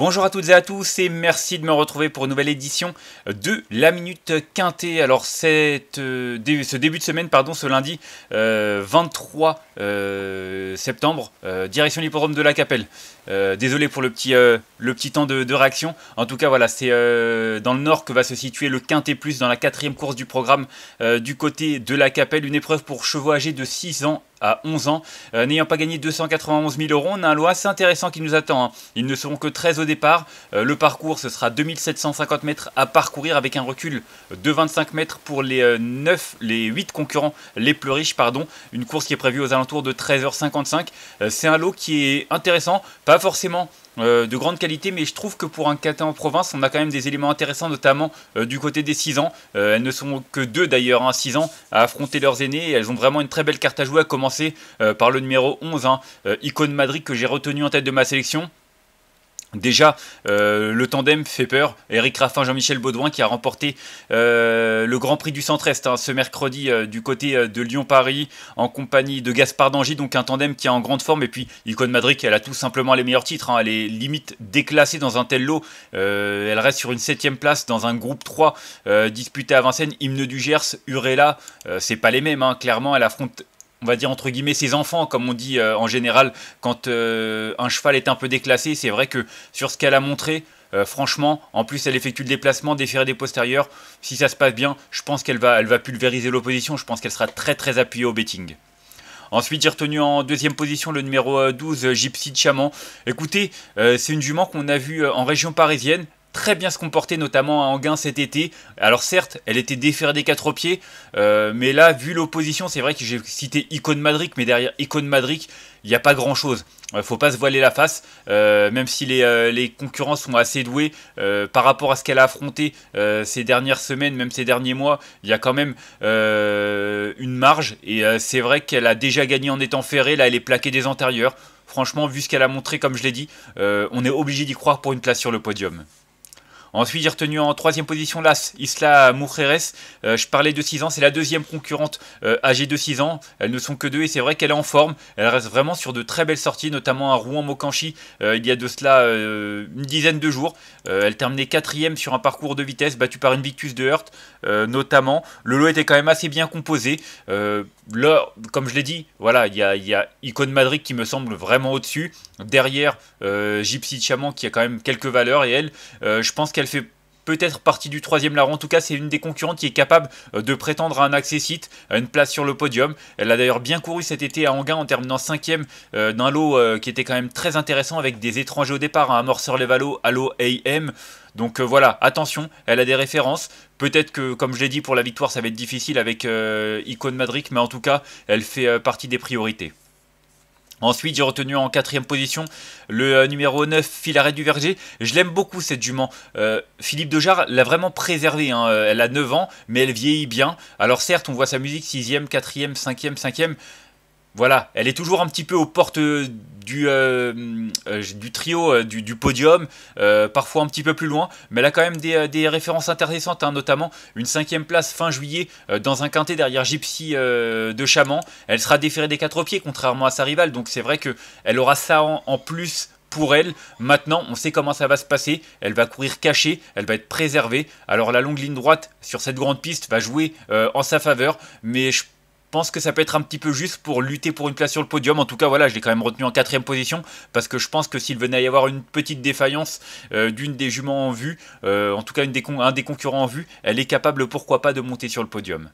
Bonjour à toutes et à tous et merci de me retrouver pour une nouvelle édition de La Minute Quintée. Alors euh, ce début de semaine, pardon, ce lundi 23 euh, euh, septembre, direction l'hippodrome de la Capelle. désolé pour le petit, le petit temps de, réaction. En tout cas, voilà, c'est dans le nord que va se situer le Quintet Plus dans la quatrième course du programme du côté de la Capelle. Une épreuve pour chevaux âgés de 6 ans à 11 ans. Euh, n'ayant pas gagné 291 000 euros, on a un lot assez intéressant qui nous attend. Hein. Ils ne seront que 13 au départ. Euh, le parcours, ce sera 2750 mètres à parcourir avec un recul de 25 mètres pour les, 9, euh, les 8 concurrents les plus riches. Pardon. Une course qui est prévue aux alentours de 13h55. C'est un lot qui est intéressant, pas forcément euh, de grande qualité, mais je trouve que pour un catin en province, on a quand même des éléments intéressants, notamment euh, du côté des 6 ans. Euh, elles ne sont que deux d'ailleurs, à hein, 6 ans, à affronter leurs aînés. Et elles ont vraiment une très belle carte à jouer, à commencer par le numéro 11, hein, Icône Madrid, que j'ai retenu en tête de ma sélection. Déjà, euh, le tandem fait peur. Eric Raffin, Jean-Michel Baudouin qui a remporté euh, le Grand Prix du Centre-Est hein, ce mercredi euh, du côté de Lyon-Paris en compagnie de Gaspard Dangy, donc un tandem qui est en grande forme. Et puis, Icon Madrid, elle a tout simplement les meilleurs titres. Hein. elle est limite déclassée dans un tel lot. elle reste sur une septième place dans un groupe 3 disputé à Vincennes. Hymne du Gers, Urella, c'est pas les mêmes. Hein. clairement, elle affronte on va dire entre guillemets ses enfants, comme on dit euh, en général quand euh, un cheval est un peu déclassé. C'est vrai que sur ce qu'elle a montré, euh, franchement, en plus elle effectue le déplacement, des des postérieurs. Si ça se passe bien, je pense qu'elle va, elle va pulvériser l'opposition. Je pense qu'elle sera très très appuyée au betting. Ensuite, j'ai retenu en deuxième position le numéro 12, Gypsy de Chaman. Écoutez, c'est une jument qu'on a vue en région parisienne très bien se comporter, notamment à Anguin cet été. Alors certes, elle était déférée des quatre pieds, euh, mais là, vu l'opposition, c'est vrai que j'ai cité Icône Madric, mais derrière Icône Madric, il n'y a pas grand-chose. ne faut pas se voiler la face, euh, même si les, euh, les, concurrents sont assez doués par rapport à ce qu'elle a affronté ces dernières semaines, même ces derniers mois, il y a quand même une marge. Et c'est vrai qu'elle a déjà gagné en étant ferrée, là elle est plaquée des antérieurs. Franchement, vu ce qu'elle a montré, comme je l'ai dit, on est obligé d'y croire pour une place sur le podium. Ensuite, j'ai retenu en troisième position l'As Isla Mujeres. Euh, je parlais de 6 ans, c'est la deuxième concurrente euh, âgée de 6 ans. Elles ne sont que deux et c'est vrai qu'elle est en forme. Elle reste vraiment sur de très belles sorties, notamment à Rouen-Mocanchi euh, il y a de cela une dizaine de jours. elle terminait quatrième sur un parcours de vitesse battu par une Victus de Hurt notamment. Le lot était quand même assez bien composé. là, comme je l'ai dit, voilà, il y a, y a Madrid qui me semble vraiment au-dessus. Derrière, Gypsy Chaman qui a quand même quelques valeurs et elle, je pense qu'elle elle fait peut-être partie du troisième larron. En tout cas, c'est une des concurrentes qui est capable euh, de prétendre à un site, à une place sur le podium. Elle a d'ailleurs bien couru cet été à Anguin en terminant cinquième euh, d'un lot euh, qui était quand même très intéressant avec des étrangers au départ, un hein, amorceur Levalo, Allo AM. Donc voilà, attention, elle a des références. Peut-être que, comme je l'ai dit, pour la victoire, ça va être difficile avec Icon Madrid, mais en tout cas, elle fait partie des priorités. Ensuite, j'ai retenu en quatrième position le euh, numéro 9, Filaret du Verger. Je l'aime beaucoup cette jument. Euh, Philippe Philippe Dejard l'a vraiment préservée. Hein. Euh, elle a 9 ans, mais elle vieillit bien. Alors certes, on voit sa musique 6e, 4e, 5e, 5e. Voilà, elle est toujours un petit peu aux portes du, euh, euh, du trio, euh, du, podium, parfois un petit peu plus loin, mais elle a quand même des, références intéressantes, hein, notamment une cinquième place fin juillet dans un quintet derrière Gypsy de Chaman. Elle sera déférée des quatre pieds, contrairement à sa rivale, donc c'est vrai qu'elle aura ça en, plus pour elle. Maintenant, on sait comment ça va se passer. Elle va courir cachée, elle va être préservée. Alors la longue ligne droite sur cette grande piste va jouer en sa faveur, mais je pense que ça peut être un petit peu juste pour lutter pour une place sur le podium. En tout cas, voilà, je l'ai quand même retenu en quatrième position parce que je pense que s'il venait à y avoir une petite défaillance euh, d'une des juments en vue, euh, en tout cas une un des concurrents en vue, elle est capable, pourquoi pas, de monter sur le podium.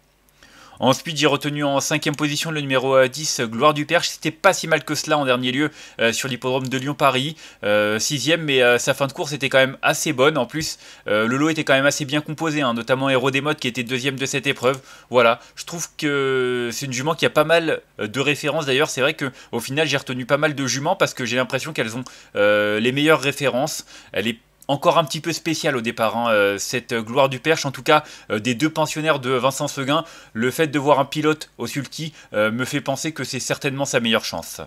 Ensuite, j'ai retenu en cinquième position le numéro 10, euh, Gloire du Perche. C'était pas si mal que cela en dernier lieu euh, sur l'hippodrome de Lyon-Paris. 6 euh, sixième, mais sa fin de course était quand même assez bonne. En plus, le lot était quand même assez bien composé, hein, notamment Héros des Modes qui était deuxième de cette épreuve. Voilà, je trouve que c'est une jument qui a pas mal de références. D'ailleurs, c'est vrai qu'au final, j'ai retenu pas mal de juments parce que j'ai l'impression qu'elles ont les meilleures références. Elle est encore un petit peu spécial au départ, hein, euh, cette euh, gloire du perche, en tout cas euh, des deux pensionnaires de Vincent Seguin. Le fait de voir un pilote au sulky me fait penser que c'est certainement sa meilleure chance.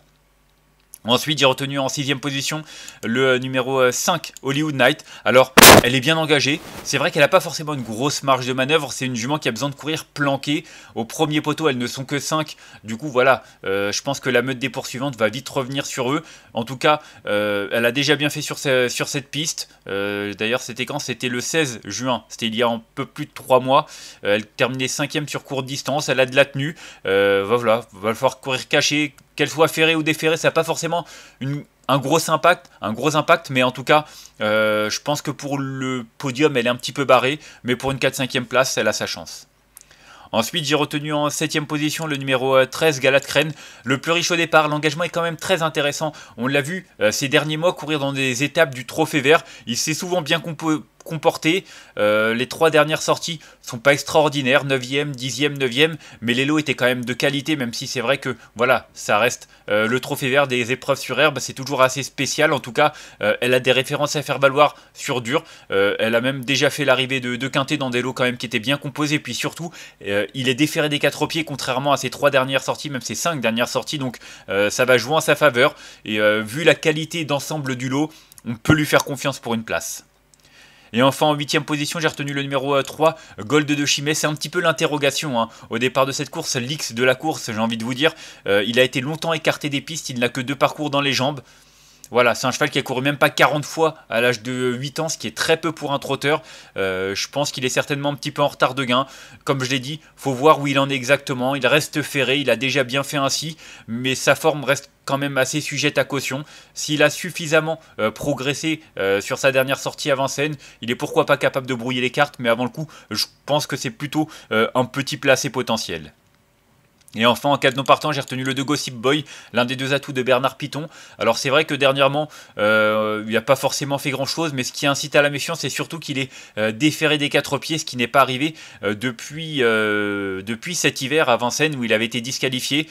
Ensuite, j'ai retenu en sixième position le numéro 5, euh, Hollywood Knight. Alors, elle est bien engagée. C'est vrai qu'elle n'a pas forcément une grosse marge de manœuvre. C'est une jument qui a besoin de courir planquée. Au premier poteau, elles ne sont que 5. Du coup, voilà, euh, je pense que la meute des poursuivantes va vite revenir sur eux. En tout cas, euh, elle a déjà bien fait sur, sur cette piste. D'ailleurs, c'était quand C'était le 16 juin. C'était il y a un peu plus de 3 mois. elle terminait 5 sur courte distance. Elle a de la tenue. voilà, va falloir courir cachée qu'elle soit ferrée ou déferrée, ça n'a pas forcément un gros impact, un gros impact, mais en tout cas, euh, je pense que pour le podium, elle est un petit peu barrée, mais pour une 4-5e place, elle a sa chance. Ensuite, j'ai retenu en 7 e position le numéro 13, euh, Galat crène Le plus riche au départ, l'engagement est quand même très intéressant. On l'a vu euh, ces derniers mois courir dans des étapes du trophée vert. Il s'est souvent bien composé comporté. Euh, les trois dernières sorties sont pas extraordinaires, 9e, 10e, 9e, mais les lots étaient quand même de qualité, même si c'est vrai que voilà, ça reste euh, le trophée vert des épreuves sur herbe, c'est toujours assez spécial. En tout cas, euh, elle a des références à faire valoir sur dur. elle a même déjà fait l'arrivée de, de Quintet dans des lots quand même qui étaient bien composés. Puis surtout, il est déféré des quatre pieds, contrairement à ses trois dernières sorties, même ses cinq dernières sorties. Donc ça va jouer en sa faveur. Et vu la qualité d'ensemble du lot, on peut lui faire confiance pour une place. Et enfin, en huitième position, j'ai retenu le numéro 3, euh, Gold de Chimay. C'est un petit peu l'interrogation hein. au départ de cette course, l'X de la course, j'ai envie de vous dire. Euh, il a été longtemps écarté des pistes, il n'a que deux parcours dans les jambes. Voilà, c'est un cheval qui a couru même pas 40 fois à l'âge de 8 ans, ce qui est très peu pour un trotteur. Euh, je pense qu'il est certainement un petit peu en retard de gain. Comme je l'ai dit, faut voir où il en est exactement. Il reste ferré, il a déjà bien fait ainsi, mais sa forme reste quand même assez sujette à caution. S'il a suffisamment euh, progressé euh, sur sa dernière sortie à Vincennes, il est pourquoi pas capable de brouiller les cartes, mais avant le coup, je pense que c'est plutôt un petit placé potentiel. Et enfin, en cas de non partant, j'ai retenu le 2 Gossip Boy, l'un des deux atouts de Bernard Piton. Alors c'est vrai que dernièrement, euh, il n'a pas forcément fait grand-chose, mais ce qui incite à la méfiance, c'est surtout qu'il est Déferré euh, déféré des quatre pieds, ce qui n'est pas arrivé euh, depuis, depuis cet hiver à Vincennes où il avait été disqualifié.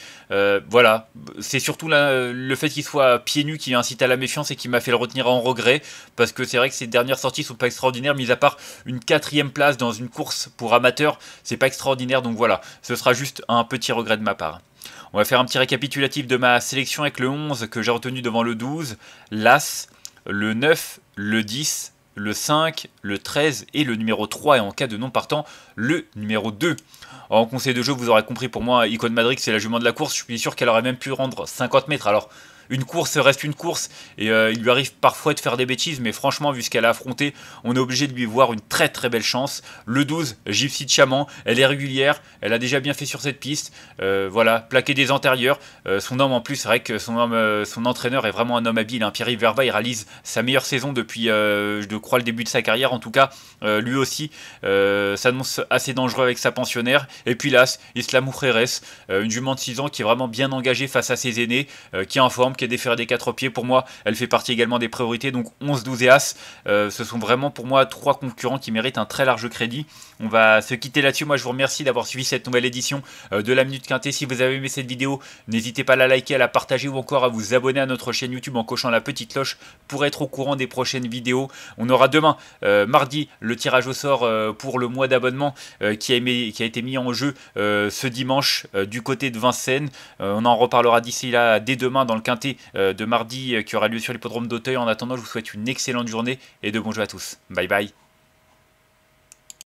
voilà, c'est surtout le fait qu'il soit pieds nus qui incite à la méfiance et qui m'a fait le retenir en regret, parce que c'est vrai que ses dernières sorties sont pas extraordinaires, mis à part une quatrième place dans une course pour amateurs, c'est pas extraordinaire, donc voilà, ce sera juste un petit regret de ma part. On va faire un petit récapitulatif de ma sélection avec le 11 que j'ai retenu devant le 12, l'As, le 9, le 10, le 5, le 13 et le numéro 3 et en cas de non partant, le numéro 2. En conseil de jeu, vous aurez compris pour moi, Icon Madrid, c'est la jument de la course, je suis sûr qu'elle aurait même pu rendre 50 mètres. Alors, une course reste une course. Et euh, il lui arrive parfois de faire des bêtises, mais franchement, vu ce qu'elle a affronté, on est obligé de lui voir une très très belle chance. Le 12, Gypsy de Chaman, elle est régulière, elle a déjà bien fait sur cette piste. Euh, voilà, plaqué des antérieurs. Euh, son homme en plus, c'est vrai que son, son entraîneur est vraiment un homme habile. Un hein. Pierre-Yves il réalise sa meilleure saison depuis, je crois, le début de sa carrière. En tout cas, lui aussi s'annonce assez dangereux avec sa pensionnaire. Et puis là, Islam Mujeres, une jument de 6 ans qui est vraiment bien engagée face à ses aînés, qui est en forme et des des quatre pieds, pour moi, elle fait partie également des priorités. Donc 11, 12 et As, euh, ce sont vraiment pour moi trois concurrents qui méritent un très large crédit. On va se quitter là-dessus. Moi, je vous remercie d'avoir suivi cette nouvelle édition euh, de la Minute Quintée. Si vous avez aimé cette vidéo, n'hésitez pas à la liker, à la partager ou encore à vous abonner à notre chaîne YouTube en cochant la petite cloche pour être au courant des prochaines vidéos. On aura demain, euh, mardi, le tirage au sort pour le mois d'abonnement qui, qui, a été mis en jeu ce dimanche du côté de Vincennes. on en reparlera d'ici là, dès demain dans le Quintet. Euh, de mardi euh, qui aura lieu sur l'hippodrome d'Auteuil. En attendant, je vous souhaite une excellente journée et de bons jeux à tous. Bye bye.